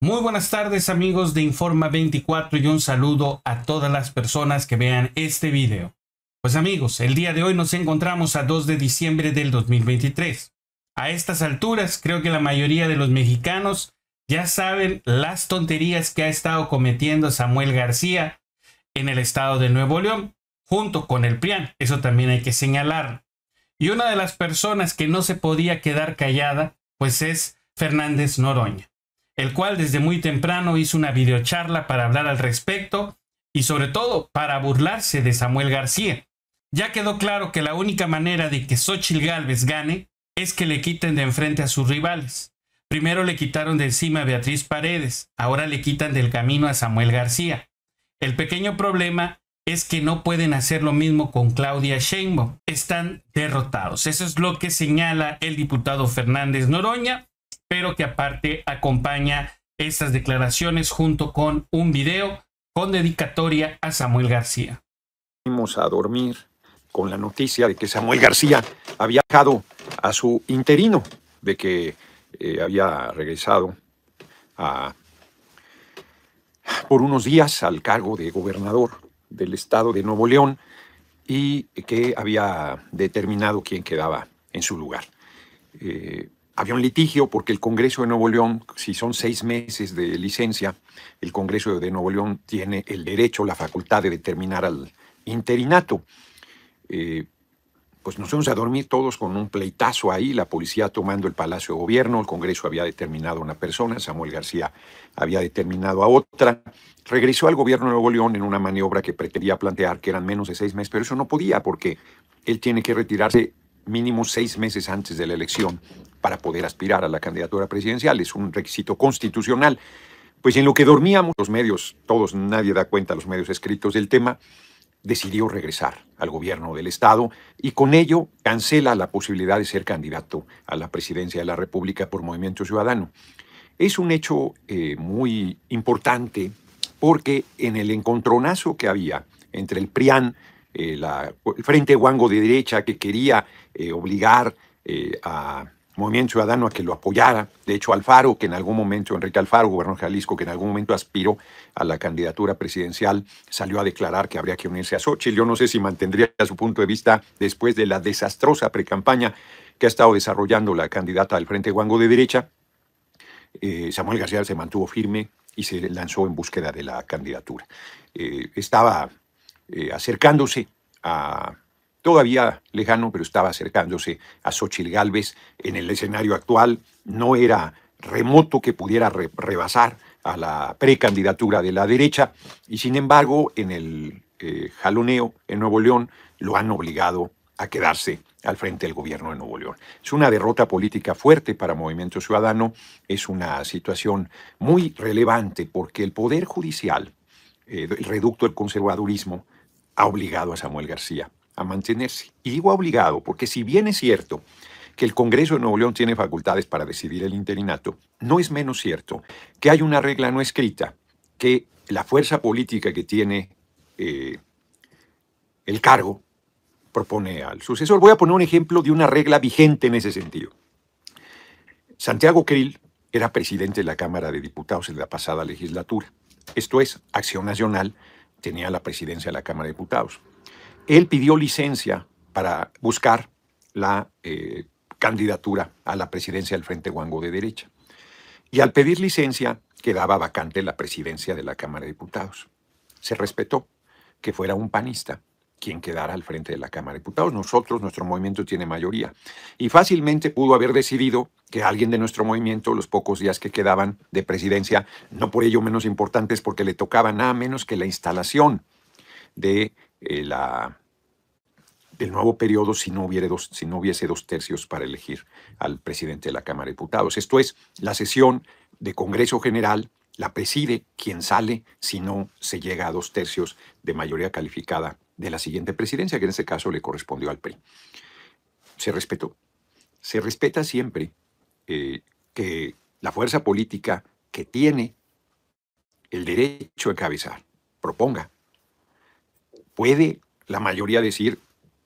Muy buenas tardes amigos de Informa 24 y un saludo a todas las personas que vean este video. Pues amigos, el día de hoy nos encontramos a 2 de diciembre del 2023. A estas alturas creo que la mayoría de los mexicanos ya saben las tonterías que ha estado cometiendo Samuel García en el estado de Nuevo León, junto con el PRIAN, eso también hay que señalar. Y una de las personas que no se podía quedar callada, pues es Fernández Noroña el cual desde muy temprano hizo una videocharla para hablar al respecto y sobre todo para burlarse de Samuel García. Ya quedó claro que la única manera de que Xochitl Gálvez gane es que le quiten de enfrente a sus rivales. Primero le quitaron de encima a Beatriz Paredes, ahora le quitan del camino a Samuel García. El pequeño problema es que no pueden hacer lo mismo con Claudia Sheinbaum. Están derrotados. Eso es lo que señala el diputado Fernández Noroña pero que aparte acompaña estas declaraciones junto con un video con dedicatoria a Samuel García. Fuimos a dormir con la noticia de que Samuel García había dejado a su interino, de que eh, había regresado por unos días al cargo de gobernador del estado de Nuevo León y que había determinado quién quedaba en su lugar. Eh, había un litigio porque el Congreso de Nuevo León, si son seis meses de licencia, el Congreso de Nuevo León tiene el derecho, la facultad de determinar al interinato. Eh, pues nos fuimos a dormir todos con un pleitazo ahí, la policía tomando el Palacio de Gobierno, el Congreso había determinado a una persona, Samuel García había determinado a otra. Regresó al gobierno de Nuevo León en una maniobra que pretendía plantear que eran menos de seis meses, pero eso no podía porque él tiene que retirarse mínimo seis meses antes de la elección para poder aspirar a la candidatura presidencial, es un requisito constitucional. Pues en lo que dormíamos, los medios, todos, nadie da cuenta, los medios escritos del tema, decidió regresar al gobierno del Estado y con ello cancela la posibilidad de ser candidato a la presidencia de la República por Movimiento Ciudadano. Es un hecho eh, muy importante porque en el encontronazo que había entre el PRIAN, eh, el Frente Guango de derecha que quería eh, obligar a Movimiento Ciudadano a que lo apoyara. De hecho, Alfaro, que en algún momento, Enrique Alfaro, gobernador de Jalisco, que en algún momento aspiró a la candidatura presidencial, salió a declarar que habría que unirse a Xochitl. Yo no sé si mantendría su punto de vista después de la desastrosa precampaña que ha estado desarrollando la candidata del Frente Guango de derecha. Eh, Samuel García se mantuvo firme y se lanzó en búsqueda de la candidatura. Eh, estaba eh, acercándose a todavía lejano, pero estaba acercándose a Xochitl Galvez en el escenario actual. No era remoto que pudiera rebasar a la precandidatura de la derecha y sin embargo en el eh, jaloneo en Nuevo León lo han obligado a quedarse al frente del gobierno de Nuevo León. Es una derrota política fuerte para Movimiento Ciudadano, es una situación muy relevante porque el Poder Judicial, eh, el reducto del conservadurismo, ha obligado a Samuel García a mantenerse. Y digo obligado, porque si bien es cierto que el Congreso de Nuevo León tiene facultades para decidir el interinato, no es menos cierto que hay una regla no escrita que la fuerza política que tiene eh, el cargo propone al sucesor. Voy a poner un ejemplo de una regla vigente en ese sentido. Santiago Krill era presidente de la Cámara de Diputados en la pasada legislatura. Esto es, Acción Nacional tenía la presidencia de la Cámara de Diputados él pidió licencia para buscar la eh, candidatura a la presidencia del Frente Huango de Derecha. Y al pedir licencia quedaba vacante la presidencia de la Cámara de Diputados. Se respetó que fuera un panista quien quedara al frente de la Cámara de Diputados. Nosotros, nuestro movimiento tiene mayoría. Y fácilmente pudo haber decidido que alguien de nuestro movimiento, los pocos días que quedaban de presidencia, no por ello menos importantes porque le tocaba nada menos que la instalación de eh, nuevo periodo si no, si no hubiese dos tercios para elegir al presidente de la Cámara de Diputados. Esto es, la sesión de Congreso General la preside quien sale si no se llega a dos tercios de mayoría calificada de la siguiente presidencia, que en ese caso le correspondió al PRI. Se respetó. Se respeta siempre eh, que la fuerza política que tiene el derecho a encabezar proponga puede la mayoría decir,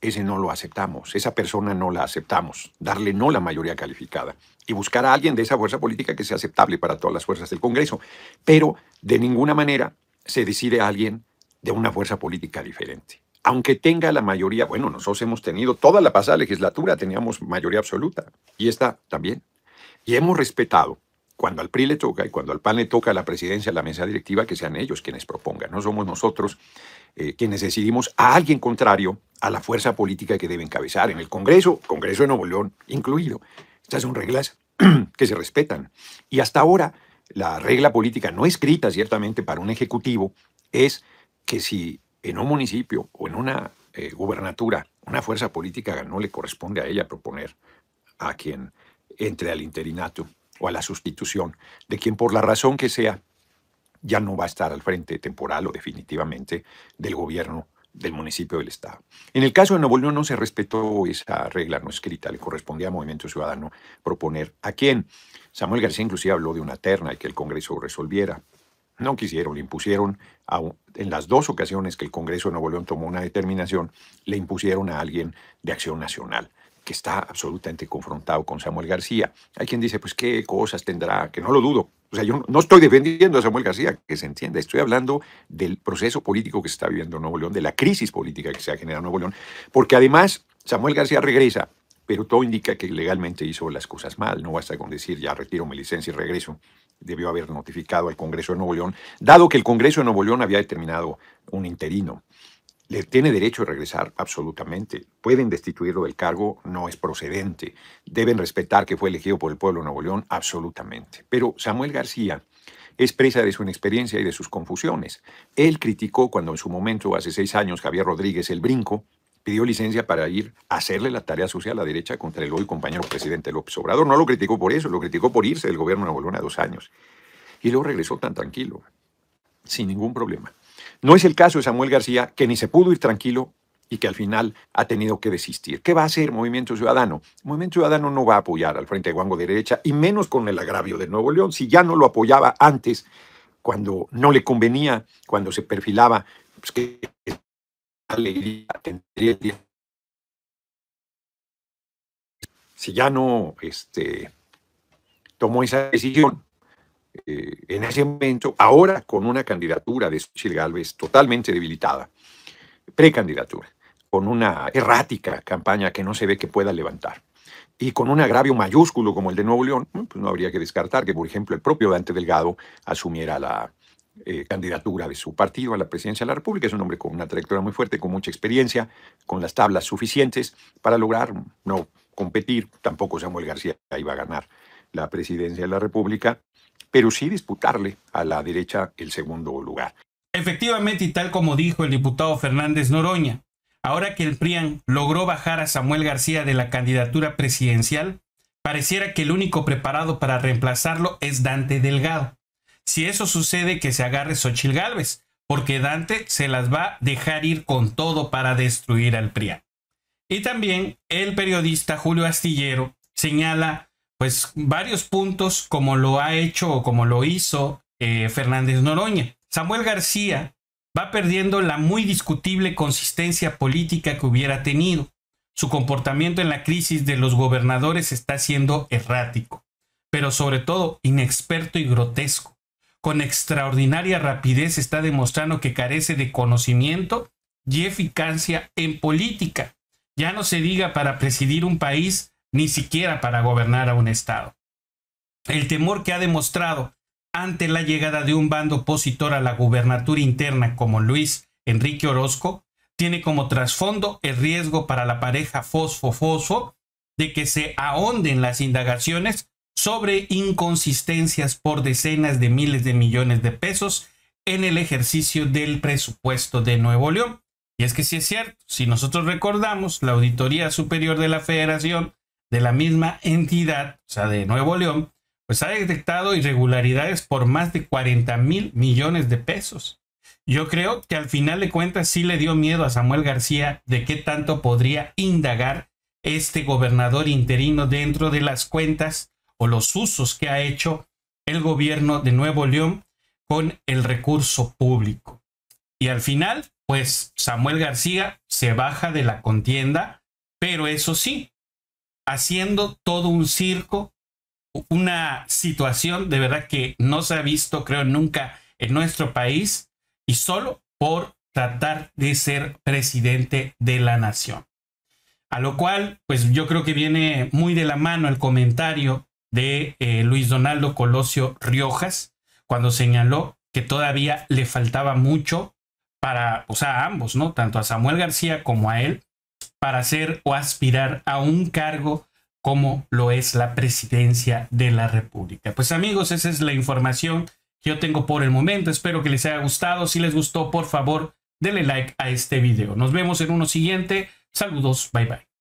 ese no lo aceptamos, esa persona no la aceptamos, darle no la mayoría calificada y buscar a alguien de esa fuerza política que sea aceptable para todas las fuerzas del Congreso. Pero de ninguna manera se decide a alguien de una fuerza política diferente. Aunque tenga la mayoría, bueno, nosotros hemos tenido toda la pasada legislatura, teníamos mayoría absoluta y esta también. Y hemos respetado cuando al PRI le toca y cuando al PAN le toca la presidencia, la mesa directiva, que sean ellos quienes propongan, no somos nosotros eh, quienes decidimos a alguien contrario a la fuerza política que debe encabezar en el Congreso, Congreso de Nuevo León incluido. Estas son reglas que se respetan. Y hasta ahora, la regla política no escrita ciertamente para un ejecutivo es que si en un municipio o en una eh, gubernatura una fuerza política no le corresponde a ella proponer a quien entre al interinato o a la sustitución de quien por la razón que sea ya no va a estar al frente temporal o definitivamente del gobierno del municipio del estado. En el caso de Nuevo León no se respetó esa regla no escrita, le correspondía a Movimiento Ciudadano proponer a quién. Samuel García inclusive habló de una terna y que el Congreso resolviera. No quisieron, le impusieron, en las dos ocasiones que el Congreso de Nuevo León tomó una determinación, le impusieron a alguien de Acción Nacional que está absolutamente confrontado con Samuel García. Hay quien dice, pues qué cosas tendrá, que no lo dudo. O sea, yo no estoy defendiendo a Samuel García, que se entienda, estoy hablando del proceso político que se está viviendo Nuevo León, de la crisis política que se ha generado en Nuevo León, porque además Samuel García regresa, pero todo indica que legalmente hizo las cosas mal, no basta con decir ya retiro mi licencia y regreso debió haber notificado al Congreso de Nuevo León, dado que el Congreso de Nuevo León había determinado un interino. Le tiene derecho a regresar, absolutamente. Pueden destituirlo del cargo, no es procedente. Deben respetar que fue elegido por el pueblo de Nuevo León, absolutamente. Pero Samuel García es presa de su inexperiencia y de sus confusiones. Él criticó cuando en su momento, hace seis años, Javier Rodríguez el Brinco pidió licencia para ir a hacerle la tarea social a la derecha contra el hoy compañero presidente López Obrador. No lo criticó por eso, lo criticó por irse del gobierno de Nuevo León a dos años. Y luego regresó tan tranquilo, sin ningún problema. No es el caso de Samuel García, que ni se pudo ir tranquilo y que al final ha tenido que desistir. ¿Qué va a hacer Movimiento Ciudadano? Movimiento Ciudadano no va a apoyar al Frente de Guango Derecha y menos con el agravio de Nuevo León, si ya no lo apoyaba antes, cuando no le convenía, cuando se perfilaba pues, que alegría tendría Si ya no este, tomó esa decisión, eh, en ese momento, ahora con una candidatura de Xochitl Galvez totalmente debilitada, precandidatura, con una errática campaña que no se ve que pueda levantar y con un agravio mayúsculo como el de Nuevo León, pues no habría que descartar que, por ejemplo, el propio Dante Delgado asumiera la eh, candidatura de su partido a la presidencia de la República. Es un hombre con una trayectoria muy fuerte, con mucha experiencia, con las tablas suficientes para lograr no competir. Tampoco Samuel García iba a ganar la presidencia de la República pero sí disputarle a la derecha el segundo lugar. Efectivamente, y tal como dijo el diputado Fernández Noroña, ahora que el PRIAN logró bajar a Samuel García de la candidatura presidencial, pareciera que el único preparado para reemplazarlo es Dante Delgado. Si eso sucede, que se agarre Xochil Gálvez, porque Dante se las va a dejar ir con todo para destruir al PRIAN. Y también el periodista Julio Astillero señala pues varios puntos como lo ha hecho o como lo hizo eh, Fernández Noroña. Samuel García va perdiendo la muy discutible consistencia política que hubiera tenido. Su comportamiento en la crisis de los gobernadores está siendo errático, pero sobre todo inexperto y grotesco. Con extraordinaria rapidez está demostrando que carece de conocimiento y eficacia en política. Ya no se diga para presidir un país ni siquiera para gobernar a un Estado. El temor que ha demostrado ante la llegada de un bando opositor a la gubernatura interna como Luis Enrique Orozco tiene como trasfondo el riesgo para la pareja fosfo-fosfo de que se ahonden las indagaciones sobre inconsistencias por decenas de miles de millones de pesos en el ejercicio del presupuesto de Nuevo León. Y es que si es cierto, si nosotros recordamos, la Auditoría Superior de la Federación de la misma entidad, o sea, de Nuevo León, pues ha detectado irregularidades por más de 40 mil millones de pesos. Yo creo que al final de cuentas sí le dio miedo a Samuel García de qué tanto podría indagar este gobernador interino dentro de las cuentas o los usos que ha hecho el gobierno de Nuevo León con el recurso público. Y al final, pues Samuel García se baja de la contienda, pero eso sí, haciendo todo un circo, una situación de verdad que no se ha visto, creo, nunca en nuestro país y solo por tratar de ser presidente de la nación. A lo cual, pues yo creo que viene muy de la mano el comentario de eh, Luis Donaldo Colosio Riojas, cuando señaló que todavía le faltaba mucho para, o sea, ambos, ¿no? Tanto a Samuel García como a él, para ser o aspirar a un cargo como lo es la presidencia de la República. Pues amigos, esa es la información que yo tengo por el momento. Espero que les haya gustado. Si les gustó, por favor, denle like a este video. Nos vemos en uno siguiente. Saludos, bye bye.